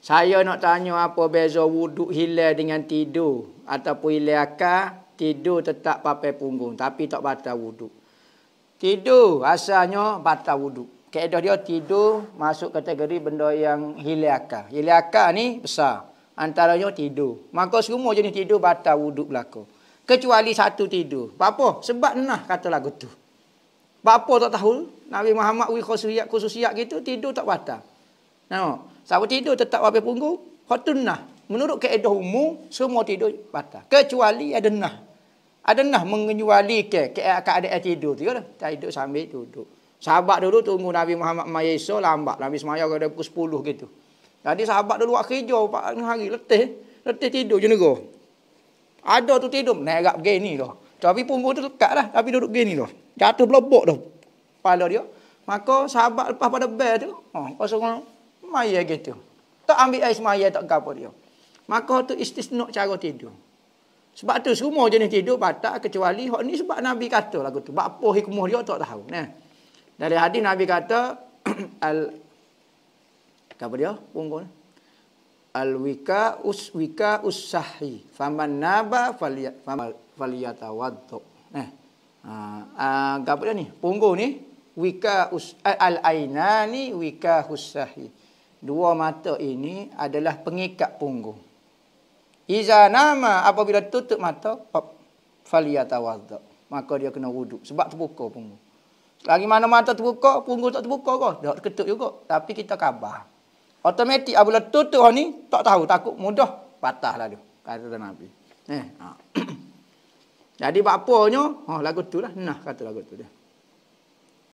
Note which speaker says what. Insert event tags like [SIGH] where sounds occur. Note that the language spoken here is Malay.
Speaker 1: Saya nak tanya apa beza wuduk hilal dengan tidur ataupun hilal akal tidur tetap pakai punggung tapi tak batal wuduk. Tidur asalnya batal wuduk. Kaedah dia tidur masuk kategori benda yang hilal akal. Hilal akal ni besar. Antaranya tidur. Maka semua jenis tidur batal wuduk berlaku. Kecuali satu tidur. Apa? Sebab nah kata lagu tu. Apa tak tahu? Nabi Muhammad khusus khususiat gitu tidur tak batal. No. Siapa tidur tetap habis punggung. Khotunnah. Menurut keedah umum, semua tidur patah. Kecuali ada nah. Ada nah mengenyuali ke keadaan tidur. Tidur, tidur sambil duduk. Sahabat dulu tunggu Nabi Muhammad Mayeso lambat. Nabi Semayah kata pukul 10 gitu. Jadi sahabat dulu buat kerja Pak hari letih. Letih tidur juga. Ada tu tidur. Negak begini tu. Tapi punggung tu lekat lah. Tapi duduk begini tu. Jatuh belobok tu. Kepala dia. Maka sahabat lepas pada bel tu. Oh, kau semaya gitu. Tak ambil air semaya tak gapo dia. Maka tu istisna cara tidur. Sebab tu semua jenis tidur batal kecuali hok ni sebab Nabi kata lagu tu. Apa hikmah dia tak tahu. Nah. Dari hadis Nabi kata [CLEARS THROAT] al apa dia? Punggung. Al wika us wika us sahi. Faman naba faliyata waddu. Nah. Ah, ha, ha, uh, apa dia ni? Punggung ni wika us eh, al ainani wika husahi dua mata ini adalah pengikat punggung. Iza nama apabila tutup mata, faliyatawadda. Maka dia kena wuduk sebab terbuka punggung. Lagi mana mata terbuka, punggung tak terbuka ke? Tak ketuk juga. Tapi kita kabar. Otomatik apabila tutup ni, tak tahu. Takut mudah. Patah lah dia. Kata Nabi. Eh, ha. [CLEARS THROAT] Jadi apa-apanya? Ha, oh, lagu tu lah. Nah, kata lagu tu dia.